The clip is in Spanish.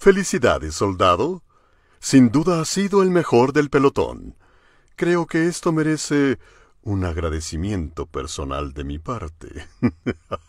Felicidades, soldado. Sin duda ha sido el mejor del pelotón. Creo que esto merece un agradecimiento personal de mi parte.